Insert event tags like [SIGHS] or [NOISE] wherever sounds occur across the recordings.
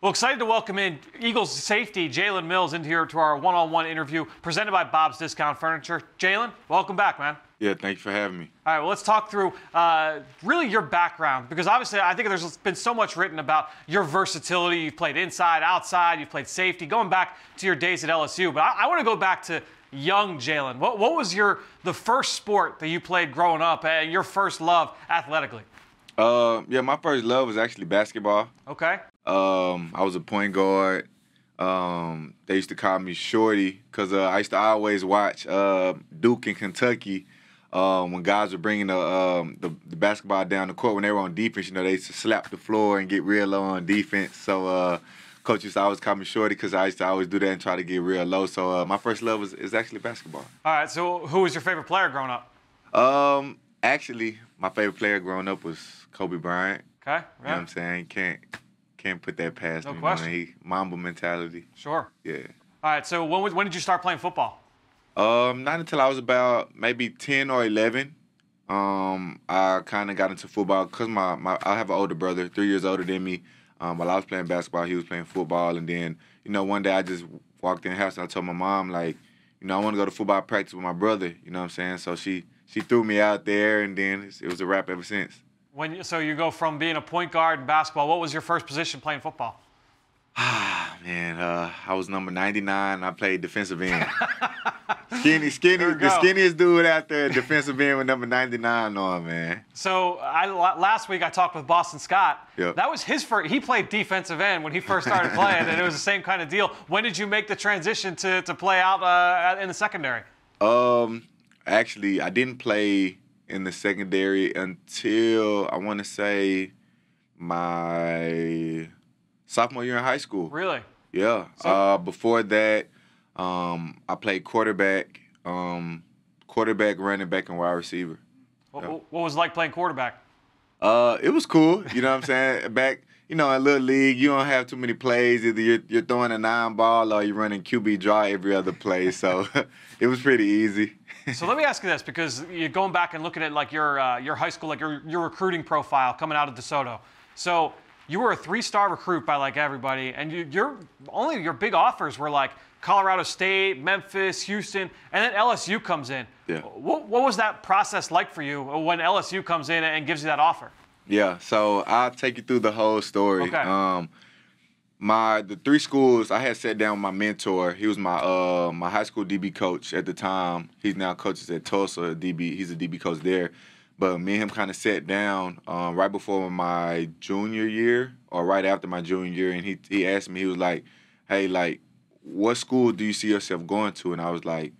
Well, excited to welcome in Eagles safety Jalen Mills into here to our one-on-one interview presented by Bob's Discount Furniture. Jalen, welcome back, man. Yeah, thanks for having me. All right, well, let's talk through uh, really your background because obviously I think there's been so much written about your versatility. You've played inside, outside, you've played safety, going back to your days at LSU. But I, I want to go back to young Jalen. What, what, was your the first sport that you played growing up and your first love athletically? Uh, yeah, my first love was actually basketball. Okay. Um, I was a point guard. Um, they used to call me Shorty because uh, I used to always watch uh, Duke in Kentucky um, when guys were bringing the, um, the, the basketball down the court when they were on defense. You know, they used to slap the floor and get real low on defense. So uh, coach used to always call me Shorty because I used to always do that and try to get real low. So uh, my first love is, is actually basketball. All right. So who was your favorite player growing up? Um, actually, my favorite player growing up was Kobe Bryant. Okay. yeah. You know what I'm saying? Can't can't put that past no him. Question. You he Mamba mentality. Sure. Yeah. All right. So when was, when did you start playing football? Um, not until I was about maybe ten or eleven. Um, I kind of got into football because my, my I have an older brother, three years older than me. Um, while I was playing basketball, he was playing football, and then you know one day I just walked in the house and I told my mom like, you know I want to go to football practice with my brother. You know what I'm saying? So she she threw me out there, and then it was a wrap ever since. When so you go from being a point guard in basketball, what was your first position playing football? [SIGHS] Man, uh, I was number 99. I played defensive end. [LAUGHS] skinny, skinny, the skinniest dude out there, defensive end with number 99 on, man. So I, last week I talked with Boston Scott. Yep. That was his first. He played defensive end when he first started playing, and it was the same kind of deal. When did you make the transition to to play out uh, in the secondary? Um, actually, I didn't play in the secondary until I want to say my sophomore year in high school. Really? Yeah. So- uh, before that, um, I played quarterback, um, quarterback, running back, and wide receiver. What, yeah. what was like playing quarterback? Uh, it was cool. You know what I'm saying? [LAUGHS] Back, you know, in little league, you don't have too many plays. Either you're, you're throwing a nine ball or you're running QB draw every other play. So [LAUGHS] it was pretty easy so let me ask you this, because you're going back and looking at like your uh, your high school, like your your recruiting profile coming out of DeSoto. So you were a three-star recruit by like everybody, and you, your only your big offers were like Colorado State, Memphis, Houston, and then LSU comes in. Yeah. What, what was that process like for you when LSU comes in and gives you that offer? Yeah. So I'll take you through the whole story. Okay. Um, my the three schools I had sat down with my mentor. He was my uh my high school DB coach at the time. He's now coaches at Tulsa DB. He's a DB coach there. But me and him kind of sat down um, right before my junior year or right after my junior year, and he he asked me. He was like, "Hey, like, what school do you see yourself going to?" And I was like,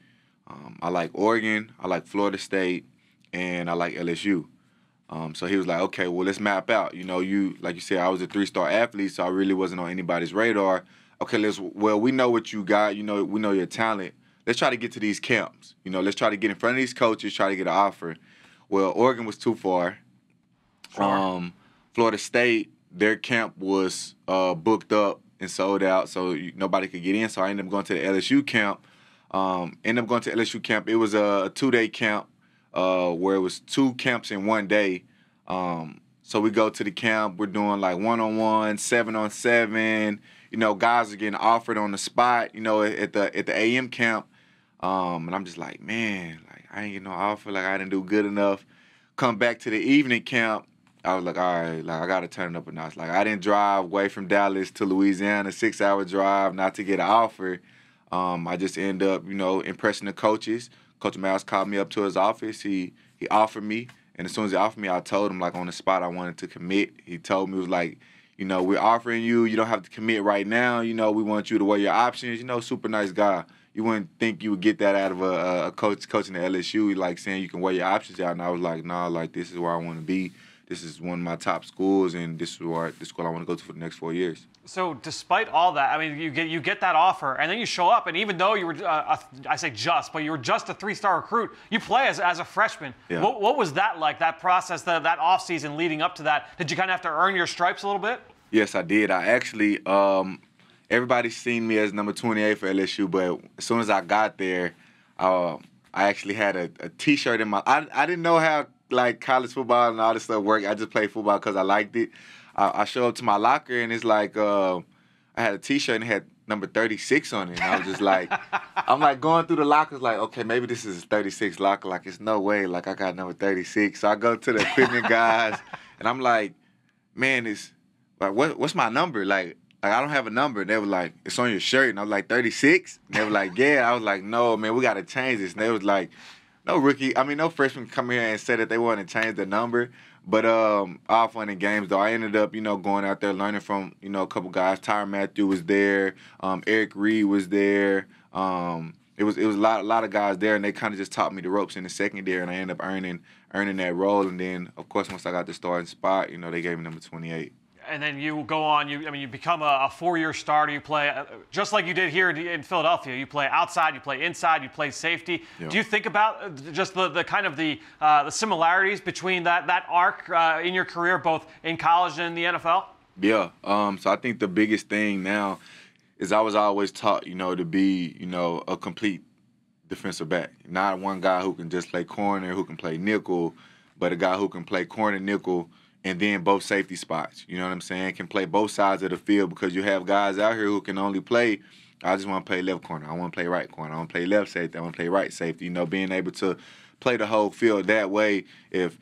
um, "I like Oregon. I like Florida State, and I like LSU." Um, so he was like, okay, well, let's map out. You know, you like you said, I was a three-star athlete, so I really wasn't on anybody's radar. Okay, let's. Well, we know what you got. You know, we know your talent. Let's try to get to these camps. You know, let's try to get in front of these coaches, try to get an offer. Well, Oregon was too far. Sure. Um, Florida State, their camp was uh, booked up and sold out, so nobody could get in. So I ended up going to the LSU camp. Um, ended up going to LSU camp. It was a two-day camp uh, where it was two camps in one day. Um, so we go to the camp. We're doing like one on one, seven on seven. You know, guys are getting offered on the spot. You know, at the at the AM camp, um, and I'm just like, man, like I ain't getting no offer. Like I didn't do good enough. Come back to the evening camp. I was like, all right, like I gotta turn it up a notch. Like I didn't drive away from Dallas to Louisiana, six hour drive, not to get an offer. Um, I just end up, you know, impressing the coaches. Coach Miles called me up to his office. He he offered me, and as soon as he offered me, I told him like on the spot I wanted to commit. He told me was like, you know, we're offering you. You don't have to commit right now. You know, we want you to weigh your options. You know, super nice guy. You wouldn't think you would get that out of a, a coach coaching at LSU. He like saying you can weigh your options out, and I was like, nah, like this is where I want to be this is one of my top schools, and this is where the school I want to go to for the next four years. So, despite all that, I mean, you get you get that offer, and then you show up, and even though you were, uh, a, I say just, but you were just a three-star recruit, you play as, as a freshman. Yeah. What, what was that like? That process, the, that off season leading up to that, did you kind of have to earn your stripes a little bit? Yes, I did. I actually, um, everybody's seen me as number 28 for LSU, but as soon as I got there, uh, I actually had a a T-shirt in my. I I didn't know how like college football and all this stuff work. I just played football because I liked it. I, I show up to my locker and it's like uh, I had a T-shirt and had number 36 on it. And I was just like, [LAUGHS] I'm like going through the lockers, like, okay, maybe this is 36 locker. Like, it's no way. Like, I got number 36. So I go to the equipment [LAUGHS] guys and I'm like, man, it's like, what, what's my number? Like, like, I don't have a number. And they were like, it's on your shirt. And I was like, 36? they were like, yeah. I was like, no, man, we got to change this. And they was like, no rookie, I mean, no freshman come here and say that they want to change the number. But um, all fun and games though. I ended up, you know, going out there learning from, you know, a couple guys. Tyre Matthew was there. Um, Eric Reed was there. Um, it was it was a lot a lot of guys there, and they kind of just taught me the ropes in the secondary, and I ended up earning earning that role. And then, of course, once I got the starting spot, you know, they gave me number twenty eight and then you go on. You, I mean, you become a, a four-year starter. You play uh, just like you did here in, Philadelphia. You play outside, you play inside, you play safety. Do you think about uh, just the, the kind of the, uh, the similarities between that that arc uh, in your career, both in college and in the NFL? Yeah. Um, so I think the biggest thing now is I was always taught, you know, to be, you know, a complete defensive back, not one guy who can just play corner, who can play nickel, but a guy who can play corner, nickel and then both safety spots. You know what I'm saying? Can play both sides of the field because you have guys out here who can only play. I just want to play left corner. I want to play right corner. I want to play left safety. I want to play right safety. You know, being able to play the whole field that way, if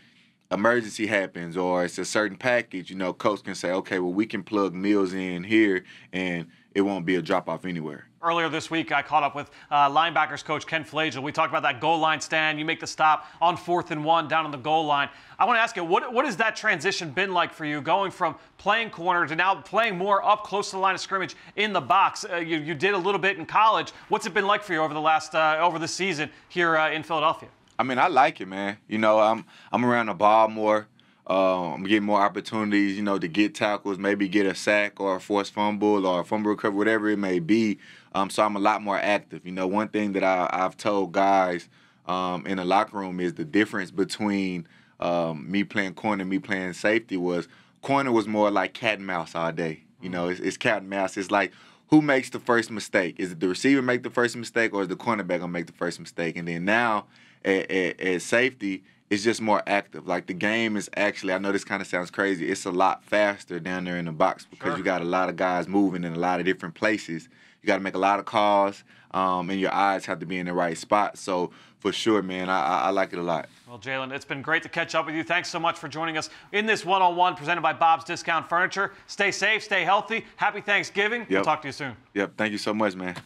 emergency happens or it's a certain package, you know, coach can say, okay, well, we can plug Mills in here and it won't be a drop off anywhere. Earlier this week, I caught up with uh, linebackers coach Ken Flagel. We talked about that goal line stand. You make the stop on fourth and one down on the goal line. I want to ask you, what, what has that transition been like for you going from playing corner to now playing more up close to the line of scrimmage in the box? Uh, you, you did a little bit in college. What's it been like for you over the last, uh, over the season here uh, in Philadelphia? I mean, I like it, man. You know, I'm, I'm around the ball more. Um, get more opportunities, you know, to get tackles, maybe get a sack or a forced fumble or a fumble recovery, whatever it may be. Um, so I'm a lot more active. You know, one thing that I, have told guys um, in the locker room is the difference between um, me playing corner and me playing safety was corner was more like cat and mouse all day. You know, mm-hmm. it's, it's cat and mouse. It's like who makes the first mistake? Is it the receiver make the first mistake or is the cornerback gonna make the first mistake? And then now at, at, at safety – it's just more active. Like the game is actually, I know this kind of sounds crazy, it's a lot faster down there in the box because sure. you got a lot of guys moving in a lot of different places. You got to make a lot of calls, um, and your eyes have to be in the right spot. So for sure, man, I, I, I like it a lot. Well, Jalen, it's been great to catch up with you. Thanks so much for joining us in this one-on-one presented by Bob's Discount Furniture. Stay safe, stay healthy. Happy Thanksgiving. Yep. We'll talk to you soon. Yep. Thank you so much, man.